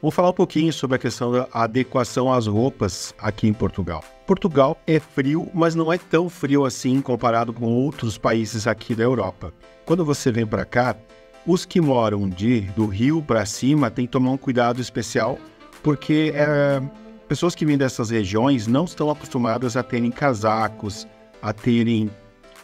Vou falar um pouquinho sobre a questão da adequação às roupas aqui em Portugal. Portugal é frio, mas não é tão frio assim comparado com outros países aqui da Europa. Quando você vem para cá, os que moram de do Rio para cima têm que tomar um cuidado especial, porque é, pessoas que vêm dessas regiões não estão acostumadas a terem casacos, a terem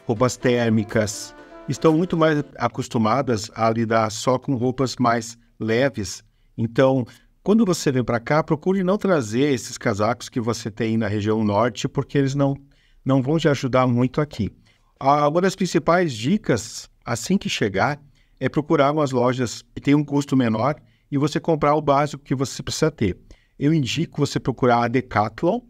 roupas térmicas, estão muito mais acostumadas a lidar só com roupas mais leves. Então, quando você vem para cá, procure não trazer esses casacos que você tem na região norte, porque eles não, não vão te ajudar muito aqui. Ah, uma das principais dicas assim que chegar é procurar umas lojas que tem um custo menor e você comprar o básico que você precisa ter. Eu indico você procurar a Decathlon.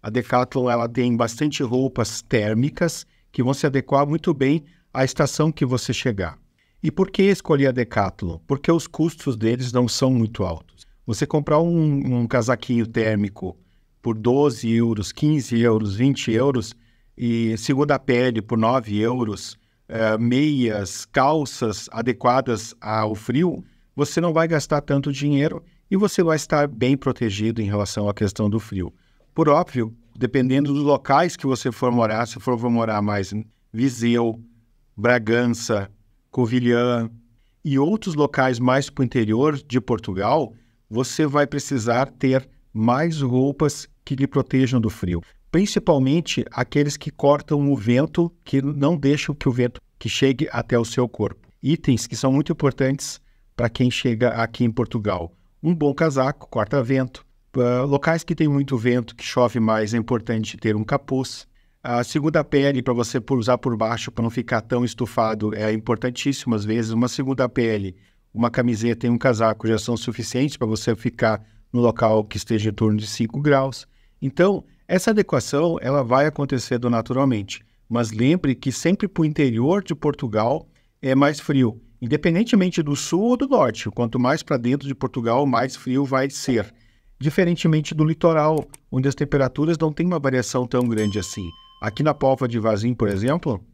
A Decathlon ela tem bastante roupas térmicas que vão se adequar muito bem à estação que você chegar. E por que escolher a Decathlon? Porque os custos deles não são muito altos. Você comprar um, um casaquinho térmico por 12 euros, 15 euros, 20 euros e segunda pele por 9 euros, é, meias, calças adequadas ao frio, você não vai gastar tanto dinheiro e você vai estar bem protegido em relação à questão do frio. Por óbvio, dependendo dos locais que você for morar, se for morar mais em Viseu, Bragança, Covilhã e outros locais mais para o interior de Portugal, você vai precisar ter mais roupas que lhe protejam do frio, principalmente aqueles que cortam o vento, que não deixam que o vento que chegue até o seu corpo. Itens que são muito importantes para quem chega aqui em Portugal. Um bom casaco, corta-vento. Uh, ah, locais que tem muito vento, que chove mais, é importante ter um capuz. A segunda pele para você usar por baixo para não ficar tão estufado é importantíssimo às vezes. Uma segunda pele uma camiseta e um casaco já são suficientes para você ficar no local que esteja em torno de 5 graus. Então, essa adequação ela vai acontecendo naturalmente, mas lembre que sempre para o interior de Portugal é mais frio, independentemente do sul ou do norte. Quanto mais para dentro de Portugal, mais frio vai ser. Diferentemente do litoral, onde as temperaturas não têm uma variação tão grande assim. Aqui na Póvoa de Vazim, por exemplo,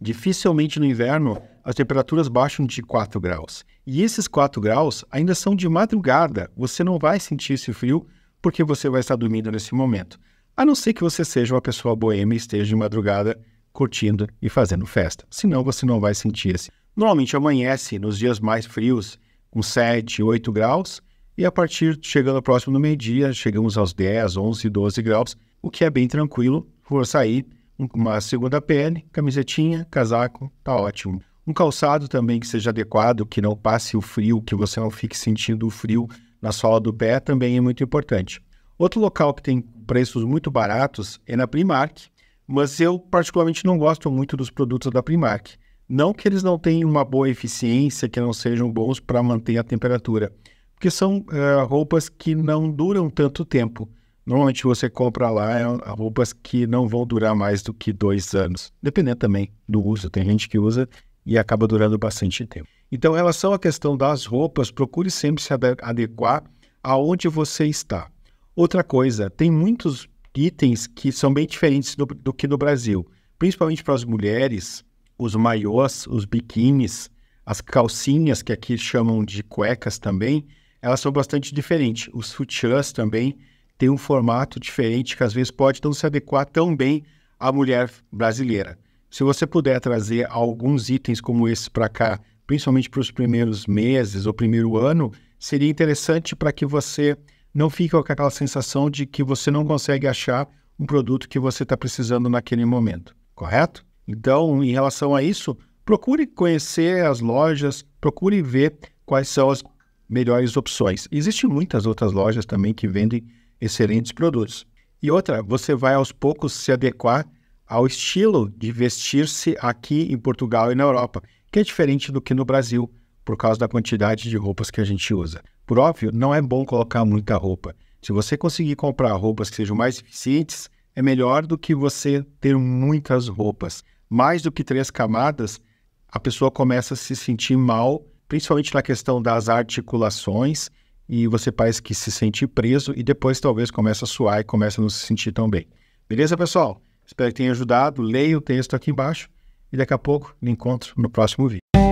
Dificilmente no inverno as temperaturas baixam de 4 graus. E esses 4 graus ainda são de madrugada. Você não vai sentir esse frio porque você vai estar dormindo nesse momento. A não ser que você seja uma pessoa boêmia e esteja de madrugada curtindo e fazendo festa. Senão você não vai sentir esse. Normalmente amanhece nos dias mais frios, com 7, 8 graus, e a partir chegando próximo do meio-dia, chegamos aos 10, 11, 12 graus, o que é bem tranquilo por sair uma segunda pele, camisetinha, casaco, tá ótimo. Um calçado também que seja adequado, que não passe o frio, que você não fique sentindo o frio na sola do pé, também é muito importante. Outro local que tem preços muito baratos é na Primark, mas eu particularmente não gosto muito dos produtos da Primark. Não que eles não tenham uma boa eficiência, que não sejam bons para manter a temperatura, porque são uh, roupas que não duram tanto tempo. Normalmente você compra lá é roupas que não vão durar mais do que dois anos, dependendo também do uso. Tem gente que usa e acaba durando bastante tempo. Então, em relação à questão das roupas, procure sempre se adequar aonde você está. Outra coisa, tem muitos itens que são bem diferentes do, do que no Brasil, principalmente para as mulheres, os maiôs, os biquínis, as calcinhas, que aqui chamam de cuecas também, elas são bastante diferentes. Os sutiãs também tem um formato diferente que às vezes pode não se adequar tão bem à mulher brasileira. Se você puder trazer alguns itens como esse para cá, principalmente para os primeiros meses ou primeiro ano, seria interessante para que você não fique com aquela sensação de que você não consegue achar um produto que você está precisando naquele momento, correto? Então, em relação a isso, procure conhecer as lojas, procure ver quais são as melhores opções. Existem muitas outras lojas também que vendem excelentes produtos. E outra, você vai aos poucos se adequar ao estilo de vestir-se aqui em Portugal e na Europa, que é diferente do que no Brasil, por causa da quantidade de roupas que a gente usa. Por óbvio, não é bom colocar muita roupa. Se você conseguir comprar roupas que sejam mais eficientes, é melhor do que você ter muitas roupas. Mais do que três camadas, a pessoa começa a se sentir mal, principalmente na questão das articulações e você parece que se sente preso e depois talvez começa a suar e começa a não se sentir tão bem. Beleza, pessoal? Espero que tenha ajudado. Leia o texto aqui embaixo e daqui a pouco me encontro no próximo vídeo.